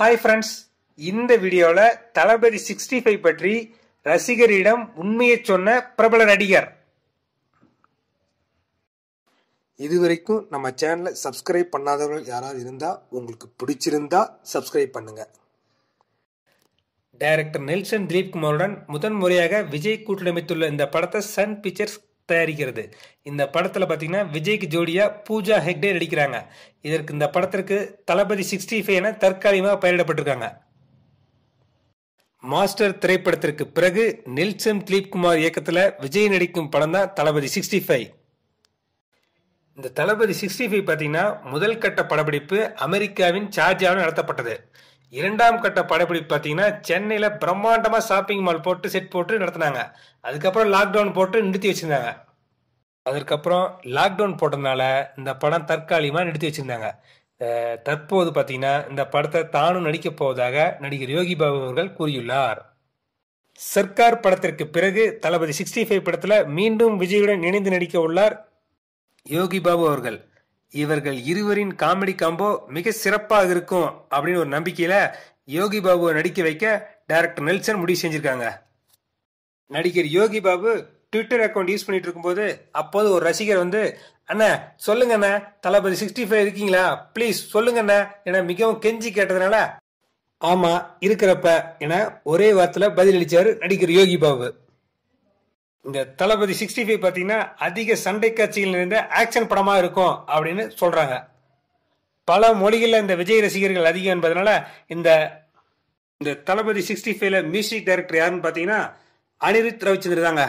hi friends இந்த வீடியோவில் தளபதி sixty five பற்றி ரசிகரிடம் உண்மையை சொன்ன பிரபல நடிகர் இதுவரைக்கும் நம்ம சேனலை சப்ஸ்கிரைப் பண்ணாதவர்கள் யாராவது இருந்தால் உங்களுக்கு பிடிச்சிருந்தா சப்ஸ்கிரைப் பண்ணுங்க டைரக்டர் நெல்சன் திலீப் குமாருடன் முதன் முறையாக விஜய் கூட்டமைத்துள்ள இந்த படத்தை சன் பிக்சர்ஸ் தயாரிக்கிறது இந்த படத்தில் பார்த்தீங்கன்னா விஜய்க்கு ஜோடியாக பூஜா ஹெக்டே நடிக்கிறாங்க இதற்கு இந்த படத்திற்கு தளபதி சிக்ஸ்டி ஃபைவ் என தற்காலிகமாக பயிரிடப்பட்டிருக்காங்க மாஸ்டர் திரைப்படத்திற்கு பிறகு நெல்சன் திலீப்குமார் இயக்கத்தில் விஜய் நடிக்கும் படம் தான் தளபதி சிக்ஸ்டி ஃபைவ் இந்த தளபதி சிக்ஸ்டி ஃபைவ் பார்த்தீங்கன்னா முதல் கட்ட படப்பிடிப்பு அமெரிக்காவின் சார்ஜாவும் நடத்தப்பட்டது இரண்டாம் கட்ட படப்பிடிப்பு பார்த்தீங்கன்னா சென்னையில் பிரம்மாண்டமாக ஷாப்பிங் மால் போட்டு செட் போட்டு நடத்தினாங்க அதுக்கப்புறம் லாக்டவுன் போட்டு நிறுத்தி வச்சுருந்தாங்க அதற்கப்புறம் லாக்டவுன் போட்டதுனால இந்த படம் தற்காலிகமாக நிறுத்தி வச்சுருந்தாங்க தற்போது பார்த்தீங்கன்னா இந்த படத்தை தானும் நடிக்கப் போவதாக நடிகர் யோகி பாபு அவர்கள் கூறியுள்ளார் சர்க்கார் படத்திற்கு பிறகு தளபதி சிக்ஸ்டி ஃபைவ் படத்தில் மீண்டும் விஜயுடன் இணைந்து நடிக்க உள்ளார் யோகி பாபு அவர்கள் இவர்கள் இருவரின் காமெடி காம்போ மிக சிறப்பாக இருக்கும் அப்படின்னு ஒரு நம்பிக்கையில் யோகி பாபுவை நடிக்க வைக்க டைரக்டர் நெல்சன் முடிவு செஞ்சிருக்காங்க நடிகர் Yogi Babu Twitter account use பண்ணிட்டு இருக்கும்போது அப்போது ஒரு ரசிகர் வந்து அண்ணா சொல்லுங்க அண்ணா தளபதி சிக்ஸ்டி ஃபைவ் இருக்கீங்களா ப்ளீஸ் சொல்லுங்க அண்ணா என மிகவும் கெஞ்சி கேட்டதுனால ஆமா இருக்கிறப்ப என ஒரே வார்த்தையில பதிலளிச்சார் நடிகர் யோகி பாபு இந்த தளபதி சிக்ஸ்டி ஃபைவ் பார்த்தீங்கன்னா அதிக சண்டை காட்சிகள் நிறைந்த ஆக்ஷன் படமா இருக்கும் அப்படின்னு சொல்றாங்க பல மொழிகளில் இந்த விஜய் ரசிகர்கள் அதிகம் என்பதனால இந்த இந்த தளபதி சிக்ஸ்டி ஃபைவ்ல மியூசிக் டைரக்டர் யாருன்னு பார்த்தீங்கன்னா அனிருத் ரவிச்சந்திர தாங்க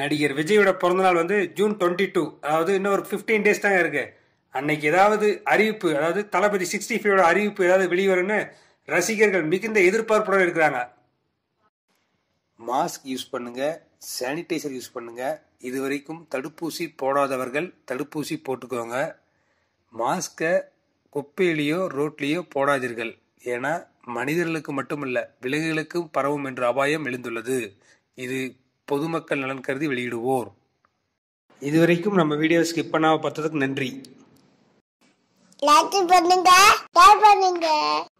நடிகர் விஜயோட பிறந்தநாள் வந்து ஜூன் டுவெண்ட்டி டூ அதாவது இன்னும் ஒரு ஃபிஃப்டீன் டேஸ் தாங்க இருக்கு அன்னைக்கு ஏதாவது அறிவிப்பு அதாவது தளபதி சிக்ஸ்டி ஃபைவோட அறிவிப்பு ஏதாவது வெளிவரும்னு ரசிகர்கள் மிகுந்த எதிர்பார்ப்புடன் இருக்கிறாங்க மாஸ்க் யூஸ் பண்ணுங்க சானிடைசர் யூஸ் பண்ணுங்க இது வரைக்கும் தடுப்பூசி போடாதவர்கள் தடுப்பூசி போட்டுக்கோங்க மாஸ்கை குப்பையிலேயோ ரோட்லேயோ போடாதீர்கள் ஏன்னா மனிதர்களுக்கு மட்டுமல்ல விலங்குகளுக்கும் பரவும் என்ற அபாயம் எழுந்துள்ளது இது பொதுமக்கள் நலன் கருதி வெளியிடுவோர் இதுவரைக்கும் நம்ம வீடியோ ஸ்கிப் பண்ணாம பார்த்ததுக்கு நன்றி லைக் பண்ணுங்க ஷேர் பண்ணுங்க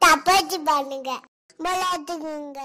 சப்பாத்தி பண்ணுங்க விளையாட்டுங்க